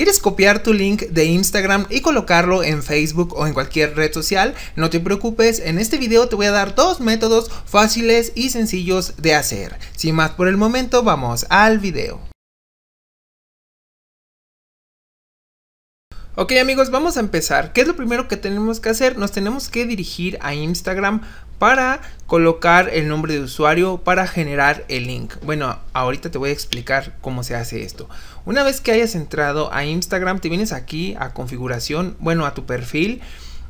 ¿Quieres copiar tu link de Instagram y colocarlo en Facebook o en cualquier red social? No te preocupes, en este video te voy a dar dos métodos fáciles y sencillos de hacer. Sin más por el momento, vamos al video. Ok amigos, vamos a empezar. ¿Qué es lo primero que tenemos que hacer? Nos tenemos que dirigir a Instagram para colocar el nombre de usuario para generar el link. Bueno, ahorita te voy a explicar cómo se hace esto. Una vez que hayas entrado a Instagram, te vienes aquí a configuración, bueno, a tu perfil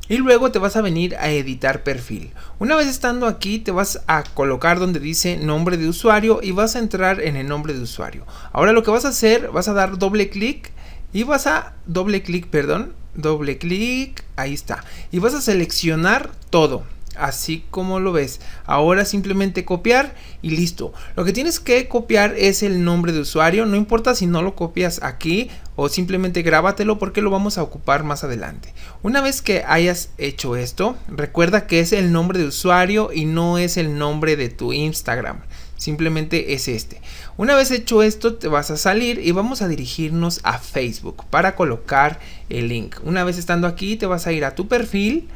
y luego te vas a venir a editar perfil. Una vez estando aquí te vas a colocar donde dice nombre de usuario y vas a entrar en el nombre de usuario. Ahora lo que vas a hacer, vas a dar doble clic y vas a doble clic, perdón, doble clic, ahí está. Y vas a seleccionar todo así como lo ves. Ahora simplemente copiar y listo. Lo que tienes que copiar es el nombre de usuario, no importa si no lo copias aquí o simplemente grábatelo porque lo vamos a ocupar más adelante. Una vez que hayas hecho esto, recuerda que es el nombre de usuario y no es el nombre de tu Instagram. Simplemente es este. Una vez hecho esto, te vas a salir y vamos a dirigirnos a Facebook para colocar el link. Una vez estando aquí, te vas a ir a tu perfil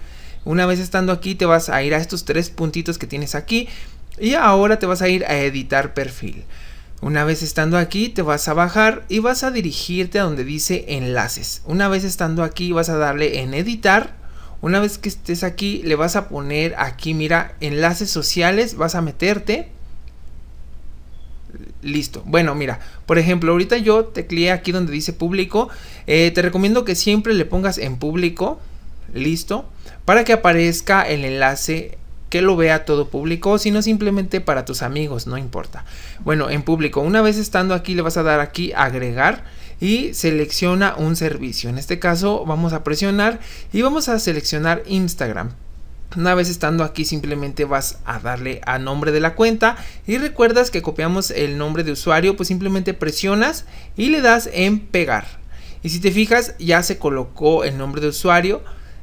una vez estando aquí te vas a ir a estos tres puntitos que tienes aquí y ahora te vas a ir a editar perfil. Una vez estando aquí te vas a bajar y vas a dirigirte a donde dice enlaces. Una vez estando aquí vas a darle en editar. Una vez que estés aquí le vas a poner aquí, mira, enlaces sociales, vas a meterte. Listo. Bueno, mira, por ejemplo, ahorita yo tecleé aquí donde dice público. Eh, te recomiendo que siempre le pongas en público listo para que aparezca el enlace que lo vea todo público sino simplemente para tus amigos no importa bueno en público una vez estando aquí le vas a dar aquí agregar y selecciona un servicio en este caso vamos a presionar y vamos a seleccionar Instagram una vez estando aquí simplemente vas a darle a nombre de la cuenta y recuerdas que copiamos el nombre de usuario pues simplemente presionas y le das en pegar y si te fijas ya se colocó el nombre de usuario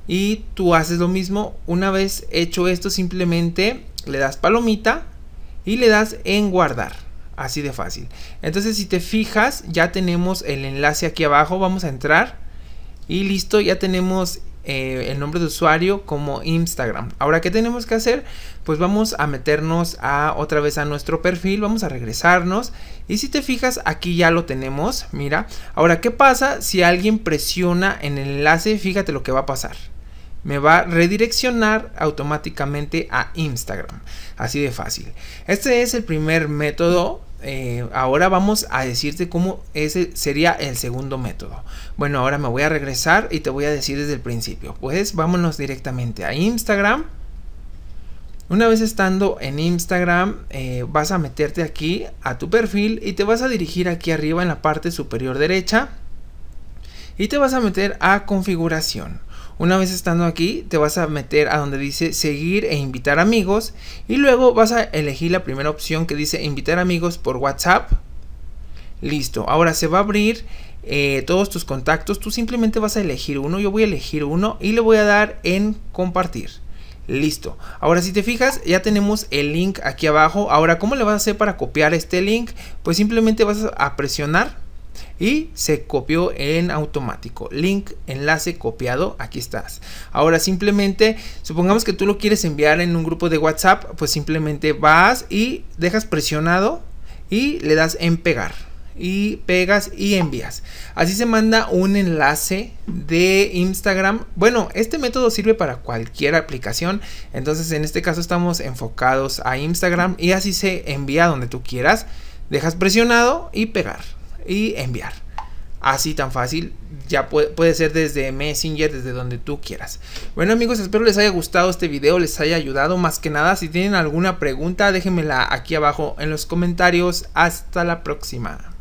y tú haces lo mismo. Una vez hecho esto, simplemente le das palomita y le das en guardar. Así de fácil. Entonces, si te fijas, ya tenemos el enlace aquí abajo. Vamos a entrar. Y listo, ya tenemos eh, el nombre de usuario como Instagram. Ahora, ¿qué tenemos que hacer? Pues vamos a meternos a otra vez a nuestro perfil, vamos a regresarnos y si te fijas aquí ya lo tenemos, mira. Ahora, ¿qué pasa si alguien presiona en el enlace? Fíjate lo que va a pasar. Me va a redireccionar automáticamente a Instagram. Así de fácil. Este es el primer método eh, ahora vamos a decirte cómo ese sería el segundo método. Bueno, ahora me voy a regresar y te voy a decir desde el principio. Pues vámonos directamente a Instagram. Una vez estando en Instagram, eh, vas a meterte aquí a tu perfil y te vas a dirigir aquí arriba en la parte superior derecha y te vas a meter a configuración. Una vez estando aquí, te vas a meter a donde dice seguir e invitar amigos y luego vas a elegir la primera opción que dice invitar amigos por WhatsApp. Listo, ahora se va a abrir eh, todos tus contactos, tú simplemente vas a elegir uno, yo voy a elegir uno y le voy a dar en compartir. Listo. Ahora si te fijas, ya tenemos el link aquí abajo. Ahora, ¿cómo le vas a hacer para copiar este link? Pues simplemente vas a presionar y se copió en automático. Link, enlace copiado, aquí estás. Ahora simplemente, supongamos que tú lo quieres enviar en un grupo de WhatsApp, pues simplemente vas y dejas presionado y le das en pegar. Y pegas y envías. Así se manda un enlace de Instagram. Bueno, este método sirve para cualquier aplicación. Entonces, en este caso estamos enfocados a Instagram y así se envía donde tú quieras. Dejas presionado y pegar y enviar. Así tan fácil, ya puede, ser desde Messenger, desde donde tú quieras. Bueno amigos, espero les haya gustado este video, les haya ayudado. Más que nada, si tienen alguna pregunta, déjenmela aquí abajo en los comentarios. Hasta la próxima.